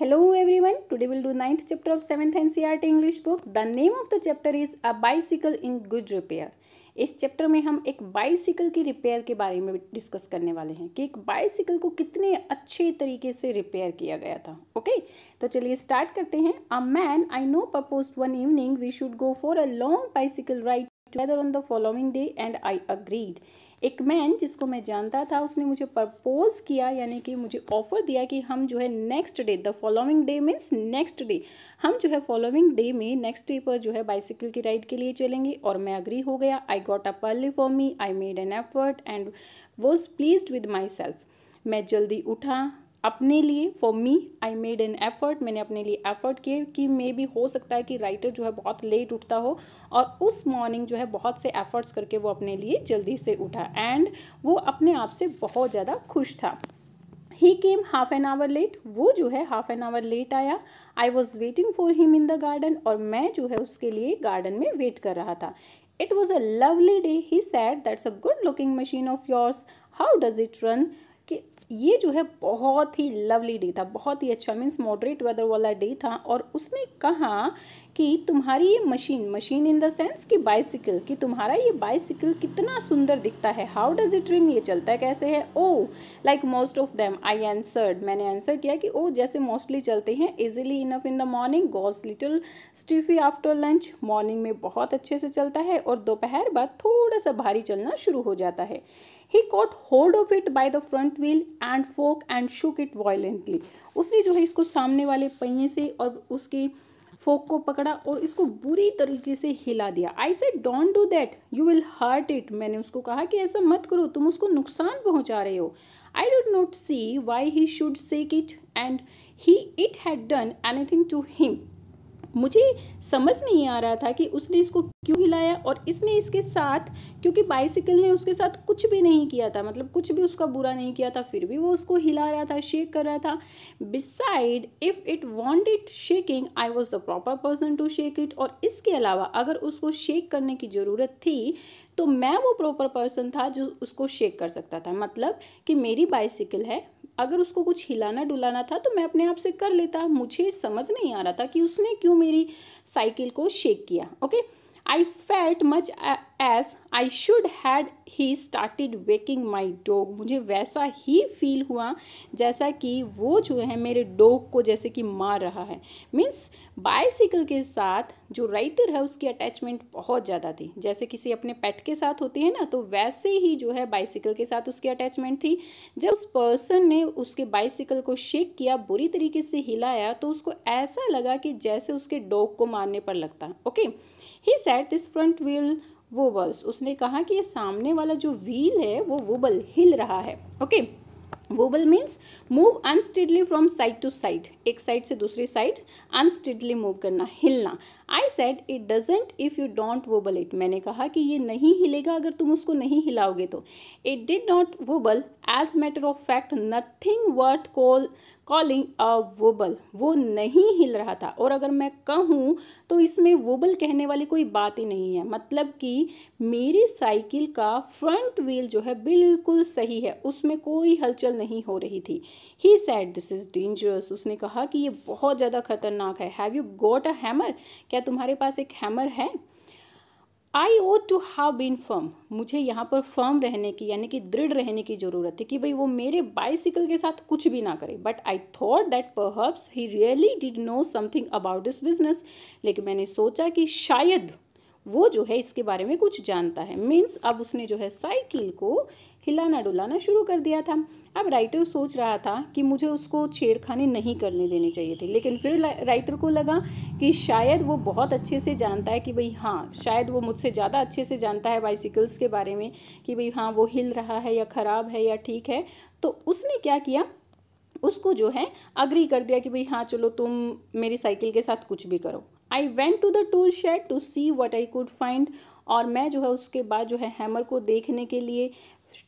Hello everyone, today we'll do ninth chapter of 7th NCERT English book the name of the chapter is a bicycle in good repair इस chapter में हम एक bicycle की repair के बारे में discuss करने वाले हैं कि एक बाइसिकल को कितने अच्छे तरीके से रिपेयर किया गया था ओके तो चलिए स्टार्ट करते हैं a man I know propose one evening we should go for a long bicycle ride together on the following day and I agreed एक मैन जिसको मैं जानता था उसने मुझे प्रपोज किया यानी कि मुझे ऑफ़र दिया कि हम जो है next day the following day means next day हम जो है फॉलोइंग डे में नेक्स्ट डे पर जो है बाइसिकल की राइड के लिए चलेंगे और मैं अग्री हो गया I got a early for me I made an effort and was please with my self जल्दी उठा अपने लिए for me I made an effort मैंने अपने लिए एफर्ट किए कि मे भी हो सकता है कि राइटर जो है बहुत लेट उठता हो और उस मॉर्निंग जो है बहुत से एफर्ट्स करके वो अपने लिए जल्दी से उठा एंड वो अपने आप से बहुत ज़्यादा खुश था he came half an hour late वो जो है हाफ एन आवर लेट आया I was waiting for him in the garden और मैं जो है उसके लिए गार्डन में वेट कर रहा था it was a lovely day he said that's a good looking machine of yours how does it run ये जो है बहुत ही लवली डे था बहुत ही अच्छा मीन्स मॉडरेट वेदर वाला डे था और उसने कहा कि तुम्हारी ये machine machine in the sense कि बाइसिकल कि तुम्हारा ये बाइसिकल कितना सुंदर दिखता है हाउ डज इट रिंग ये चलता है कैसे है oh like most of them I answered मैंने आंसर किया कि ओ oh, जैसे मोस्टली चलते हैं easily enough in the morning goes little stiff after lunch morning में बहुत अच्छे से चलता है और दोपहर बाद थोड़ा सा भारी चलना शुरू हो जाता है he caught hold of it by the front wheel and fork and shook it violently उसने जो है इसको सामने वाले पहिए से और उसके फोक को पकड़ा और इसको बुरी तरीके से हिला दिया I say don't do that you will hurt it मैंने उसको कहा कि ऐसा मत करो तुम उसको नुकसान पहुंचा रहे हो I don't not see why he should shake it and he it had done anything to him मुझे समझ नहीं आ रहा था कि उसने इसको क्यों हिलाया और इसने इसके साथ क्योंकि बाइसिकल ने उसके साथ कुछ भी नहीं किया था मतलब कुछ भी उसका बुरा नहीं किया था फिर भी वो उसको हिला रहा था शेक कर रहा था beside if it want it shaking I was the proper person to shake it और इसके अलावा अगर उसको शेक करने की ज़रूरत थी तो मैं वो प्रॉपर पर्सन था जो उसको शेक कर सकता था मतलब कि मेरी बाइसिकल है अगर उसको कुछ हिलाना डुलाना था तो मैं अपने आप से कर लेता मुझे समझ नहीं आ रहा था कि उसने क्यों मेरी साइकिल को शेक किया okay I felt much as I should had he started waking my dog मुझे वैसा ही फील हुआ जैसा कि वो जो है मेरे dog को जैसे कि मार रहा है मीन्स बाइसिकल के साथ जो राइटर है उसकी अटैचमेंट बहुत ज़्यादा थी जैसे किसी अपने pet के साथ होती है ना तो वैसे ही जो है बाइसिकल के साथ उसकी अटैचमेंट थी जब उस पर्सन ने उसके bicycle को शेक किया बुरी तरीके से हिलाया तो उसको ऐसा लगा कि जैसे उसके dog को मारने पर लगता okay okay? He said this front wheel wobbles उसने कहा कि ये सामने वाला जो व्हील है वो वोबल हिल रहा है ओके वो wobble means move unsteadily from side to side एक साइड से दूसरी साइड अनस्टेडली मूव करना हिलना I said it doesn't if you don't wobble it मैंने कहा कि ये नहीं हिलेगा अगर तुम उसको नहीं हिलाओगे तो it did not wobble as matter of fact nothing worth call calling a wobble वो नहीं हिल रहा था और अगर मैं कहूँ तो इसमें वोबल कहने वाली कोई बात ही नहीं है मतलब कि मेरी साइकिल का फ्रंट व्हील जो है बिल्कुल सही है उसमें कोई हलचल नहीं हो रही थी he said this is dangerous उसने कहा कि ये बहुत ज़्यादा खतरनाक है have you got a hammer क्या तुम्हारे पास एक हैमर है I ought to have been firm मुझे यहाँ पर फर्म रहने की यानी कि दृढ़ रहने की ज़रूरत है कि भाई वो मेरे बाइसिकल के साथ कुछ भी ना करे but I thought that perhaps he really did know something about this business लेकिन मैंने सोचा कि शायद वो जो है इसके बारे में कुछ जानता है मीन्स अब उसने जो है साइकिल को हिलाना डुलाना शुरू कर दिया था अब राइटर सोच रहा था कि मुझे उसको छेड़खानी नहीं करने देने चाहिए थे लेकिन फिर राइटर को लगा कि शायद वो बहुत अच्छे से जानता है कि भाई हाँ शायद वो मुझसे ज़्यादा अच्छे से जानता है बाइसिकल्स के बारे में कि भाई हाँ वो हिल रहा है या ख़राब है या ठीक है तो उसने क्या किया उसको जो है अग्री कर दिया कि भाई हाँ चलो तुम मेरी साइकिल के साथ कुछ भी करो I went to the tool shed to see what I could find और मैं जो है उसके बाद जो है हैमर को देखने के लिए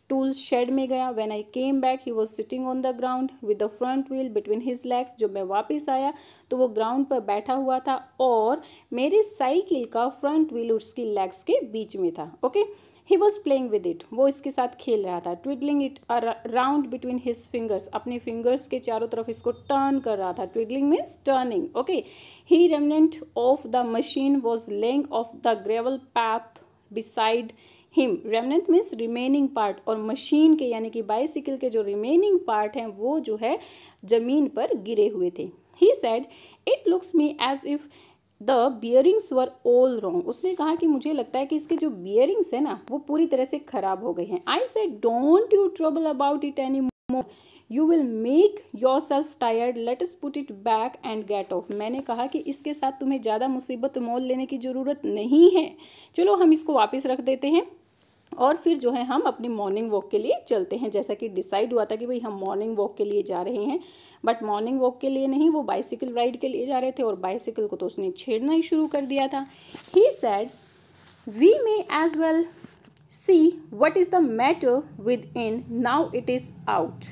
टूल शेड में गया when I came back he was sitting on the ground with the front wheel between his legs जब मैं वापस आया तो वो ग्राउंड पर बैठा हुआ था और मेरी साइकिल का फ्रंट व्हील उसकी लेग्स के बीच में था okay he was playing with it वो इसके साथ खेल रहा था twiddling it round between his fingers अपने फिंगर्स के चारों तरफ इसको टर्न कर रहा था twiddling means turning okay he remnant of the machine was lying of the gravel path beside him remnant means remaining part और मशीन के यानी कि बाइसिकल के जो रिमेनिंग पार्ट हैं वो जो है ज़मीन पर गिरे हुए थे he said it looks me as if the bearings were all wrong उसने कहा कि मुझे लगता है कि इसके जो बियरिंग्स हैं ना वो पूरी तरह से खराब हो गए हैं I say don't you trouble about it any more you will make yourself tired let put it back and get off मैंने कहा कि इसके साथ तुम्हें ज़्यादा मुसीबत मोल लेने की ज़रूरत नहीं है चलो हम इसको वापस रख देते हैं और फिर जो है हम अपनी मॉर्निंग वॉक के लिए चलते हैं जैसा कि डिसाइड हुआ था कि भाई हम मॉर्निंग वॉक के लिए जा रहे हैं बट मॉर्निंग वॉक के लिए नहीं वो बाइसिकल राइड के लिए जा रहे थे और बाइसिकल को तो उसने छेड़ना ही शुरू कर दिया था he said we may as well see what is the matter with in now it is out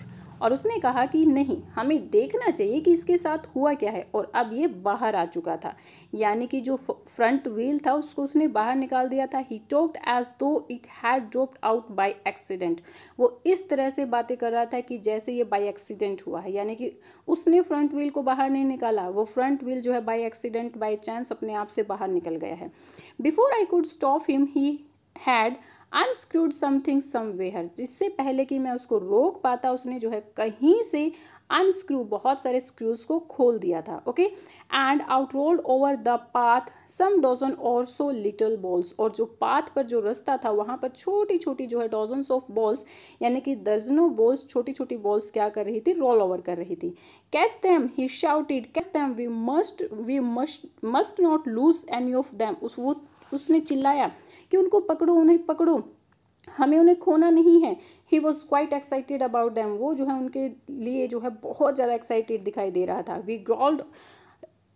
और उसने कहा कि नहीं हमें देखना चाहिए कि इसके साथ हुआ क्या है और अब ये बाहर आ चुका था यानी कि जो फ्रंट व्हील था उसको उसने बाहर निकाल दिया था he talked as though it had dropped out by accident वो इस तरह से बातें कर रहा था कि जैसे ये बाय एक्सीडेंट हुआ है यानी कि उसने फ्रंट व्हील को बाहर नहीं निकाला वो फ्रंट व्हील जो है बाई एक्सीडेंट बाई चांस अपने आप से बाहर निकल गया है before I could stop him he had unscrewed something somewhere जिससे पहले कि मैं उसको रोक पाता उसने जो है कहीं से अनस्क्रू बहुत सारे स्क्रूज को खोल दिया था okay and out roll over the path some dozen और सो लिटल बॉल्स और जो पाथ पर जो रास्ता था वहाँ पर छोटी छोटी जो है डोजन ऑफ बॉल्स यानी कि दर्जनों बॉल्स छोटी छोटी बॉल्स क्या कर रही थी रोल ओवर कर रही थी catch them he shouted catch them we must we must must not lose any of them उस वो उसने चिल्लाया कि उनको पकड़ो उन्हें पकड़ो हमें उन्हें खोना नहीं है he was quite excited about them वो जो है उनके लिए जो है बहुत ज़्यादा एक्साइटेड दिखाई दे रहा था we grovelled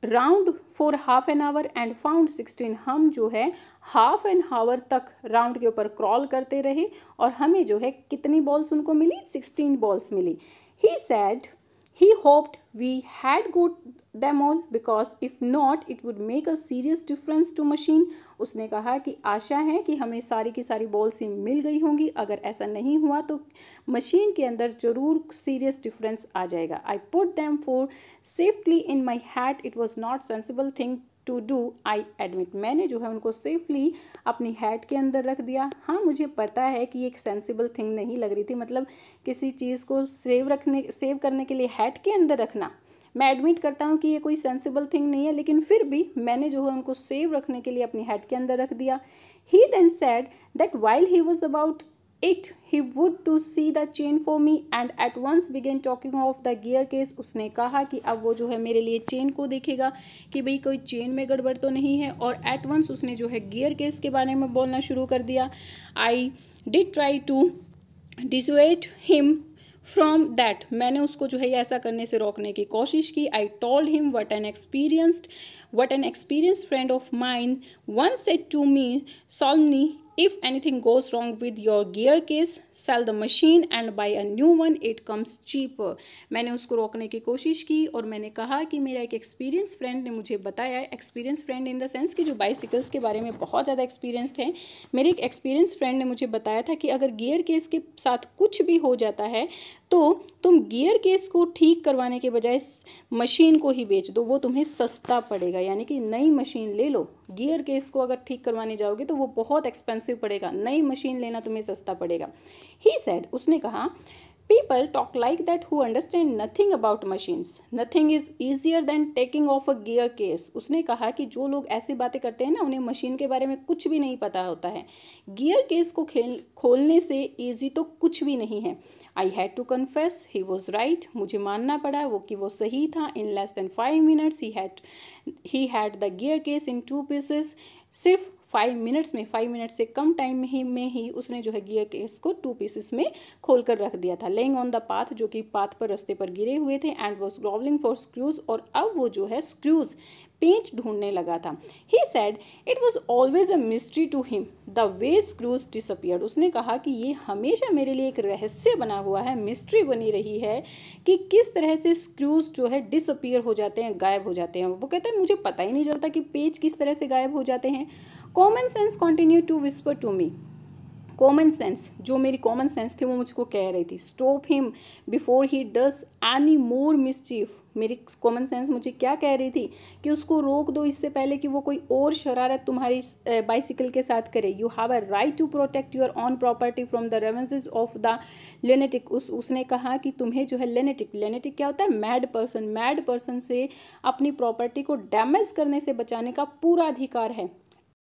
round for half an hour and found sixteen हम जो है हाफ एन आवर तक राउंड के ऊपर क्रॉल करते रहे और हमें जो है कितनी बॉल्स उनको मिली सिक्सटीन बॉल्स मिली he said he hoped we had got them all because if not it would make a serious difference to machine उसने कहा कि आशा है कि हमें सारी की सारी बॉल्स ही मिल गई होंगी अगर ऐसा नहीं हुआ तो मशीन के अंदर ज़रूर सीरियस डिफरेंस आ जाएगा I put them for safety in my hat it was not sensible thing to do I admit मैंने जो है उनको सेफली अपनी हेड के अंदर रख दिया हाँ मुझे पता है कि एक सेंसिबल थिंग नहीं लग रही थी मतलब किसी चीज़ को सेव रखने सेव करने के लिए हेड के अंदर रखना मैं एडमिट करता हूँ कि ये कोई सेंसिबल थिंग नहीं है लेकिन फिर भी मैंने जो है उनको सेव रखने के लिए अपनी हेड के अंदर रख दिया he then said that while he was about it he would to see the chain for me and at once began taking off the gear case उसने कहा कि अब वो जो है मेरे लिए चेन को देखेगा कि भाई कोई चेन में गड़बड़ तो नहीं है और एट वंस उसने जो है गियर केस के बारे में बोलना शुरू कर दिया I did try to dissuade him from that मैंने उसको जो है ऐसा करने से रोकने की कोशिश की I told him what an experienced what an experience friend of mine once said to me solemnly if anything goes wrong with your gear case sell the machine and buy a new one it comes cheaper मैंने उसको रोकने की कोशिश की और मैंने कहा कि मेरा एक एक्सपीरियंस फ्रेंड ने मुझे बताया experience friend in the sense कि जो बाइसिकल्स के बारे में बहुत ज़्यादा एक्सपीरियंसड हैं मेरे एक एक्सपीरियंस फ्रेंड ने मुझे बताया था कि अगर गियर केस के साथ कुछ भी हो जाता है तो तुम गियर केस को ठीक करवाने के बजाय मशीन को ही बेच दो वो तुम्हें सस्ता पड़ेगा यानी कि नई मशीन ले लो गियर केस को अगर ठीक करवाने जाओगे तो वो बहुत एक्सपेंसिव पड़ेगा नई मशीन लेना तुम्हें सस्ता पड़ेगा ही सेड उसने कहा people talk like that who understand nothing about machines nothing is easier than taking off a gear case उसने कहा कि जो लोग ऐसी बातें करते हैं ना उन्हें मशीन के बारे में कुछ भी नहीं पता होता है गियर केस को खेल खोलने से ईजी तो कुछ भी नहीं है I had to confess he was right मुझे मानना पड़ा वो कि वो सही था in less than five minutes he had he had the gear case in two pieces सिर्फ फाइव मिनट्स में फाइव मिनट से कम टाइम ही में ही उसने जो है गियर केस को टू पीसेस में खोल कर रख दिया था लेइंग ऑन द पाथ जो कि पाथ पर रस्ते पर गिरे हुए थे and was grovelling for screws और अब वो जो है स्क्रूज पेंच ढूंढने लगा था he said it was always a mystery to him the way screws disappear उसने कहा कि ये हमेशा मेरे लिए एक रहस्य बना हुआ है मिस्ट्री बनी रही है कि किस तरह से स्क्रूज जो है डिसअपियर हो जाते हैं गायब हो जाते हैं वो कहते हैं मुझे पता ही नहीं चलता कि पेंच किस तरह से गायब हो जाते हैं common sense continue to whisper to me common sense जो मेरी कॉमन सेंस थी वो मुझको कह रही थी stop him before he does any more mischief मेरी कॉमन सेंस मुझे क्या कह रही थी कि उसको रोक दो इससे पहले कि वो कोई और शरारत तुम्हारी बाइसिकल के साथ करे you have a right to protect your own property from the ravages of the lunatic उस उसने कहा कि तुम्हें जो है लेनेटिक लेनेटिक क्या होता है मैड पर्सन मैड पर्सन से अपनी प्रॉपर्टी को डैमेज करने से बचाने का पूरा अधिकार है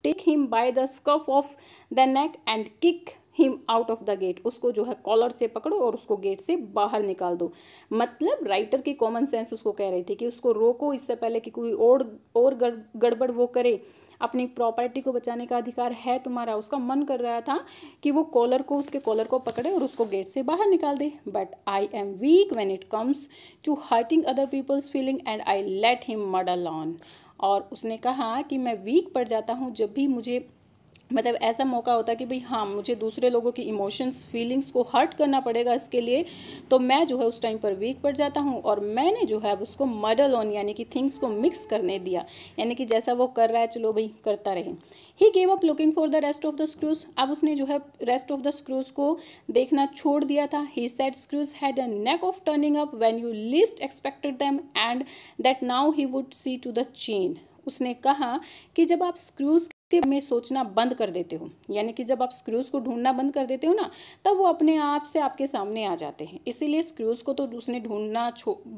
take him by the scruff of the neck and kick him out of the gate उसको जो है कॉलर से पकड़ो और उसको गेट से बाहर निकाल दो मतलब राइटर की कॉमन सेंस उसको कह रही थी कि उसको रोको इससे पहले कि कोई और और गड़बड़ वो करे अपनी प्रॉपर्टी को बचाने का अधिकार है तुम्हारा उसका मन कर रहा था कि वो कॉलर को उसके कॉलर को पकड़े और उसको गेट से बाहर निकाल दे but I am weak when it comes to hurting other people's feeling and I let him muddle on और उसने कहा कि मैं वीक पड़ जाता हूँ जब भी मुझे मतलब ऐसा मौका होता कि भाई हाँ मुझे दूसरे लोगों की इमोशंस फीलिंग्स को हर्ट करना पड़ेगा इसके लिए तो मैं जो है उस टाइम पर वीक पड़ जाता हूँ और मैंने जो है उसको मडल ऑन यानी कि थिंग्स को मिक्स करने दिया यानी कि जैसा वो कर रहा है चलो भाई करता रहे he gave up looking for the rest of the screws अब उसने जो है रेस्ट ऑफ द स्क्रूज को देखना छोड़ दिया था he said screws had a knack of turning up when you least expected them and that now he would see to the chain उसने कहा कि जब आप स्क्रूज के में सोचना बंद कर देते हो यानी कि जब आप स्क्रूज को ढूंढना बंद कर देते हो ना तब वो अपने आप से आपके सामने आ जाते हैं इसीलिए स्क्रूज को तो उसने ढूंढना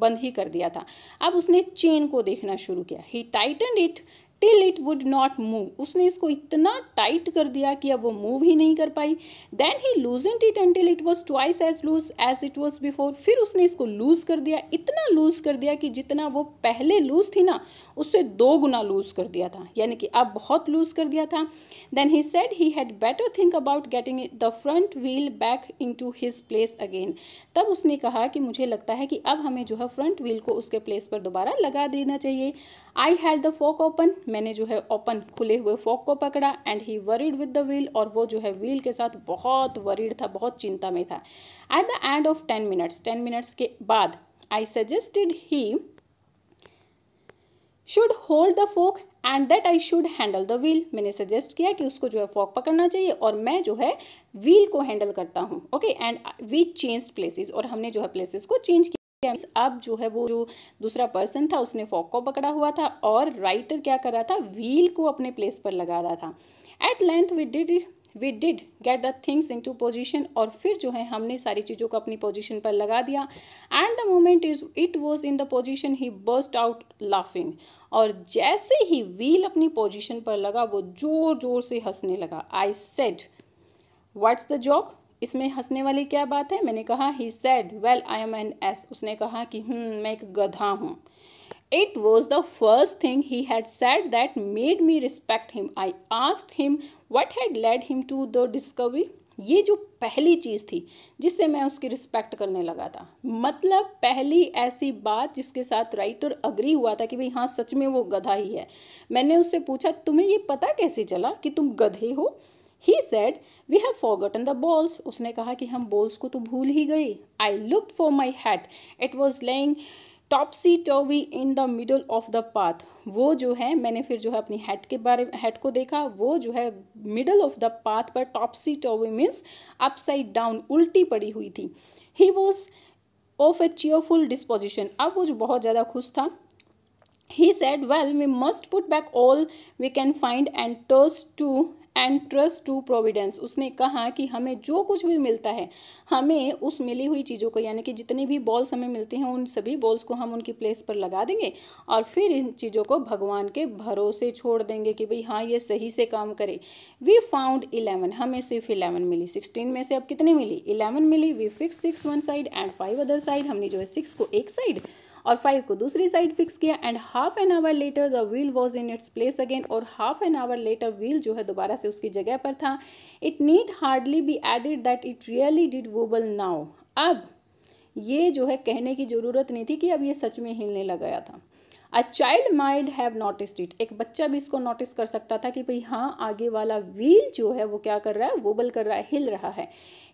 बंद ही कर दिया था अब उसने चेन को देखना शुरू किया he tightened it till it would not move उसने इसको इतना टाइट कर दिया कि अब वो मूव ही नहीं कर पाई then he loosened it until it was twice as loose as it was before फिर उसने इसको लूज़ कर दिया इतना लूज़ कर दिया कि जितना वो पहले लूज़ थी ना उससे दो गुना लूज़ कर दिया था यानी कि अब बहुत लूज़ कर दिया था then he said he had better think about getting the front wheel back into his place again तब उसने कहा कि मुझे लगता है कि अब हमें जो है फ्रंट व्हील को उसके प्लेस पर दोबारा लगा देना चाहिए I had the fork open मैंने जो है ओपन खुले हुए फोक को पकड़ा and he worried with the wheel और वो जो है व्हील के साथ बहुत वरीड था बहुत चिंता में था at the end of ten minutes ten minutes के बाद I suggested he should hold the fork and that I should handle the wheel मैंने सजेस्ट किया कि उसको जो है फॉक पकड़ना चाहिए और मैं जो है व्हील को हैंडल करता हूँ okay and we change places और हमने जो है प्लेसेस को चेंज किया अब जो है वो जो दूसरा पर्सन था उसने फॉक को पकड़ा हुआ था और राइटर क्या कर रहा था व्हील को अपने प्लेस पर लगा रहा था at length we did we did get the things into position और फिर जो है हमने सारी चीज़ों को अपनी पोजिशन पर लगा दिया and the moment is it was in the position he burst out laughing और जैसे ही व्हील अपनी पोजिशन पर लगा वो जोर जोर से हंसने लगा I said what's the joke इसमें हंसने वाली क्या बात है मैंने कहा he said well I am an ass उसने कहा कि हम्म, मैं एक गधा हूँ It was the first thing he had said that made me respect him. I asked him what had led him to the discovery. ये जो पहली चीज़ थी जिससे मैं उसकी रिस्पेक्ट करने लगा था मतलब पहली ऐसी बात जिसके साथ राइटर अग्री हुआ था कि भाई हाँ सच में वो गधा ही है मैंने उससे पूछा तुम्हें ये पता कैसे चला कि तुम गधे हो he said we have forgotten the balls उसने कहा कि हम बॉल्स को तो भूल ही गए I look for my hat it was lying topsy turvy in the middle of the path वो जो है मैंने फिर जो है अपनी हेड के बारे में हेड को देखा वो जो है मिडल ऑफ द पाथ पर topsy turvy means upside down उल्टी पड़ी हुई थी he was of a cheerful disposition अब वो जो बहुत ज़्यादा खुश था he said well we must put back all we can find and trust to and trust to providence उसने कहा कि हमें जो कुछ भी मिलता है हमें उस मिली हुई चीज़ों को यानी कि जितने भी बॉल्स हमें मिलते हैं उन सभी बॉल्स को हम उनकी प्लेस पर लगा देंगे और फिर इन चीज़ों को भगवान के भरोसे छोड़ देंगे कि भाई हाँ ये सही से काम करे वी फाउंड इलेवन हमें सिर्फ इलेवन मिली सिक्सटीन में से अब कितने मिली इलेवन मिली we fix six one side and five other side हमने जो है सिक्स को एक साइड और फाइव को दूसरी साइड फिक्स किया and half an hour later the wheel was in its place again और half an hour later wheel जो है दोबारा से उसकी जगह पर था it need hardly be added that it really did wobble now अब ये जो है कहने की ज़रूरत नहीं थी कि अब ये सच में हिलने लगाया था a child might have noticed it एक बच्चा भी इसको नोटिस कर सकता था कि भाई हाँ आगे वाला व्हील जो है वो क्या कर रहा है वोबल कर रहा है हिल रहा है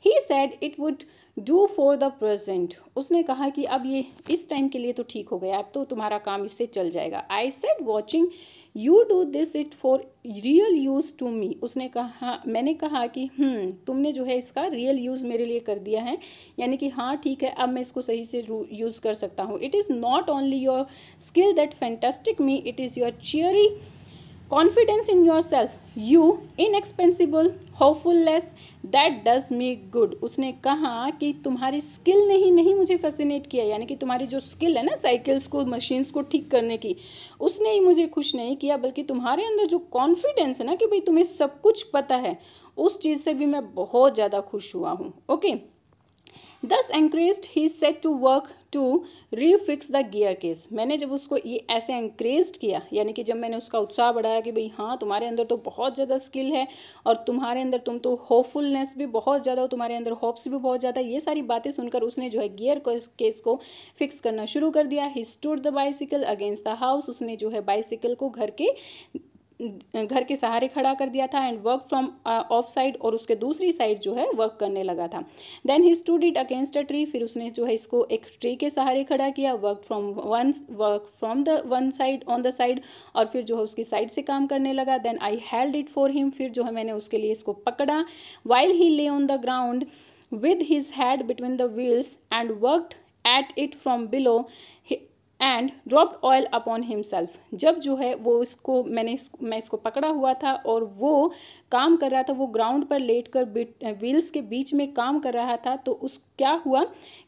he said it would do for the present उसने कहा कि अब ये इस टाइम के लिए तो ठीक हो गया अब तो तुम्हारा काम इससे चल जाएगा I said watching you do this it for real use to me उसने कहा मैंने कहा कि हम्म, तुमने जो है इसका रियल यूज़ मेरे लिए कर दिया है यानी कि हाँ ठीक है अब मैं इसको सही से यूज़ कर सकता हूँ it is not only your skill that fantastic me it is your cheery confidence in yourself you inexplicable hopefulness that does make good उसने कहा कि तुम्हारी स्किल ने ही नहीं मुझे फैसिनेट किया यानी कि तुम्हारी जो स्किल है ना साइकिल्स को मशीन्स को ठीक करने की उसने ही मुझे खुश नहीं किया बल्कि तुम्हारे अंदर जो कॉन्फिडेंस है ना कि भाई तुम्हें सब कुछ पता है उस चीज़ से भी मैं बहुत ज़्यादा खुश हुआ हूँ okay okay? Thus encouraged he set to work to refix the gear case मैंने जब उसको ये ऐसे इंक्रेज किया यानी कि जब मैंने उसका उत्साह बढ़ाया कि भाई हाँ तुम्हारे अंदर तो बहुत ज़्यादा स्किल है और तुम्हारे अंदर तुम तो होपफुलनेस भी बहुत ज़्यादा हो तुम्हारे अंदर होप्स भी बहुत ज़्यादा ये सारी बातें सुनकर उसने जो है गियर केस को फिक्स करना शुरू कर दिया he stood the bicycle against the house उसने जो है बाइसिकल को घर के घर के सहारे खड़ा कर दिया था and work from off side और उसके दूसरी साइड जो है वर्क करने लगा था then he stood it against a tree फिर उसने जो है इसको एक ट्री के सहारे खड़ा किया work from one work from the one side on the side और फिर जो है उसकी साइड से काम करने लगा then I held it for him फिर जो है मैंने उसके लिए इसको पकड़ा while he lay on the ground with his head between the wheels and worked at it from below and dropped oil upon himself जब जो है वो इसको मैंने इस, मैं इसको पकड़ा हुआ था और वो काम कर रहा था वो ग्राउंड पर लेट कर व्हील्स के बीच में काम कर रहा था तो उस क्या हुआ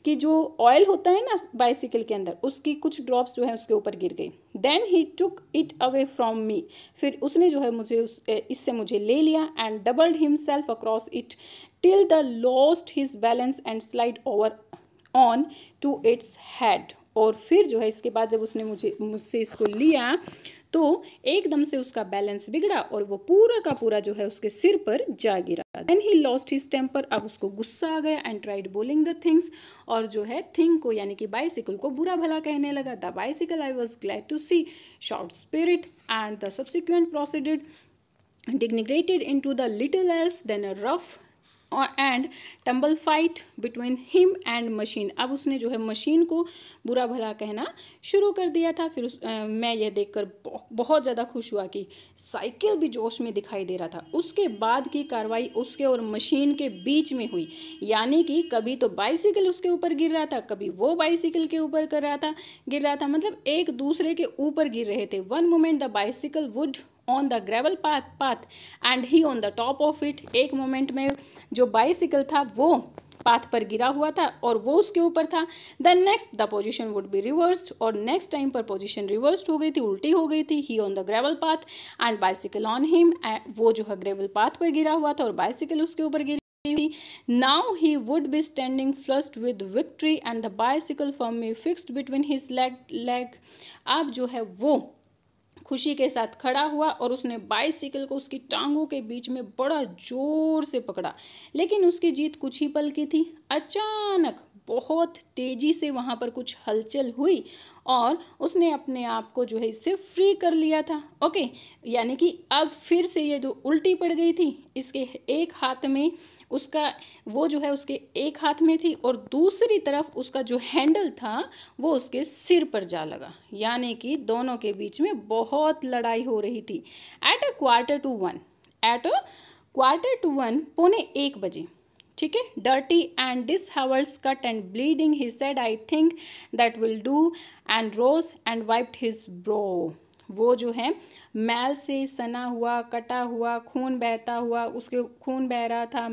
कि जो ऑयल होता है ना बाइसिकल के अंदर उसकी कुछ ड्रॉप्स जो है उसके ऊपर गिर गई then he took it away from me फिर उसने जो है मुझे उस इससे मुझे ले लिया and doubled himself across it till the lost his balance and slide over onto its head और फिर जो है इसके बाद जब उसने मुझे मुझसे इसको लिया तो एकदम से उसका बैलेंस बिगड़ा और वो पूरा का पूरा जो है उसके सिर पर जा गिरा then he lost his temper अब उसको गुस्सा आ गया and tried bullying the things और जो है थिंग को यानी कि बाइसिकल को बुरा भला कहने लगा the bicycle I was glad to see showed spirit and the subsequent proceedings degenerated into the little else than a rough and tumble fight between him and machine अब उसने जो है मशीन को बुरा भला कहना शुरू कर दिया था फिर उस, आ, मैं यह देखकर बहुत ज़्यादा खुश हुआ कि साइकिल भी जोश में दिखाई दे रहा था उसके बाद की कार्रवाई उसके और मशीन के बीच में हुई यानी कि कभी तो बाइसिकल उसके ऊपर गिर रहा था कभी वो बाइसिकल के ऊपर कर रहा था गिर रहा था मतलब एक दूसरे के ऊपर गिर रहे थे one moment the bicycle would on the gravel path path and he on the top of it एक मोमेंट में जो बाइसिकल था वो पाथ पर गिरा हुआ था और वो उसके ऊपर था then next the position would be reversed और नेक्स्ट टाइम पर पोजिशन रिवर्स्ड हो गई थी उल्टी हो गई थी he on the gravel path and bicycle on him वो जो है ग्रेवल पाथ पर गिरा हुआ था और बाइसिकल उसके ऊपर गिरी Now he would be standing flushed with victory and the bicycle firmly fixed between his leg leg. अब जो है वो खुशी के साथ खड़ा हुआ और उसने बाइसिकल को उसकी टांगों के बीच में बड़ा जोर से पकड़ा लेकिन उसकी जीत कुछ ही पल की थी अचानक बहुत तेज़ी से वहाँ पर कुछ हलचल हुई और उसने अपने आप को जो है इससे फ्री कर लिया था ओके यानी कि अब फिर से ये जो उल्टी पड़ गई थी इसके एक हाथ में उसका वो जो है उसके एक हाथ में थी और दूसरी तरफ उसका जो हैंडल था वो उसके सिर पर जा लगा यानी कि दोनों के बीच में बहुत लड़ाई हो रही थी at a quarter to one at a quarter to one पौने एक बजे ठीक है dirty and dishevelled cut and bleeding he said I think that will do and rose and wiped his brow वो जो है मैल से सना हुआ कटा हुआ खून बहता हुआ उसके खून बह रहा था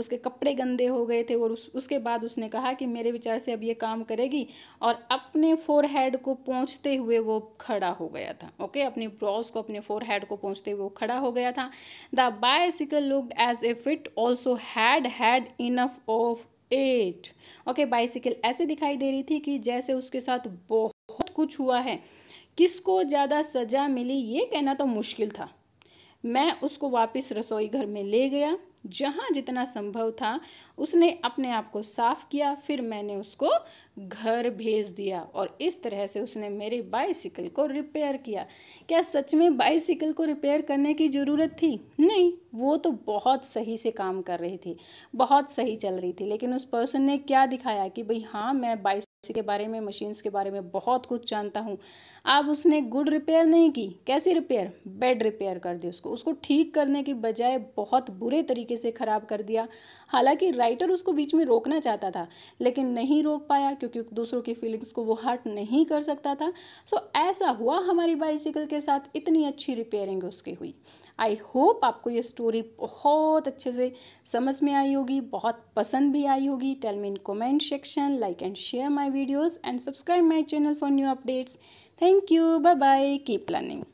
उसके कपड़े गंदे हो गए थे और उस, उसके बाद उसने कहा कि मेरे विचार से अब ये काम करेगी और अपने फोर हेड को पहुँचते हुए वो खड़ा हो गया था ओके अपने ब्रॉस को अपने फोर हेड को पहुँचते हुए वो खड़ा हो गया था the bicycle look as if it also had had enough of it okay bicycle ऐसे दिखाई दे रही थी कि जैसे उसके साथ बहुत कुछ हुआ है किसको ज़्यादा सज़ा मिली ये कहना तो मुश्किल था मैं उसको वापस रसोई घर में ले गया जहाँ जितना संभव था उसने अपने आप को साफ किया फिर मैंने उसको घर भेज दिया और इस तरह से उसने मेरे बाइसिकल को रिपेयर किया क्या सच में बाइसिकल को रिपेयर करने की ज़रूरत थी नहीं वो तो बहुत सही से काम कर रही थी बहुत सही चल रही थी लेकिन उस पर्सन ने क्या दिखाया कि भाई हाँ मैं बाइस एसी के बारे में मशीन्स के बारे में बहुत कुछ जानता हूँ आप उसने गुड रिपेयर नहीं की कैसी रिपेयर बेड रिपेयर कर दी उसको उसको ठीक करने के बजाय बहुत बुरे तरीके से ख़राब कर दिया हालांकि राइटर उसको बीच में रोकना चाहता था लेकिन नहीं रोक पाया क्योंकि दूसरों की फीलिंग्स को वो हर्ट नहीं कर सकता था सो ऐसा हुआ हमारी बाइसिकल के साथ इतनी अच्छी रिपेयरिंग उसकी हुई आई होप आपको ये स्टोरी बहुत अच्छे से समझ में आई होगी बहुत पसंद भी आई होगी tell me in comment section like and share my videos and subscribe my channel for new updates thank you bye bye keep learning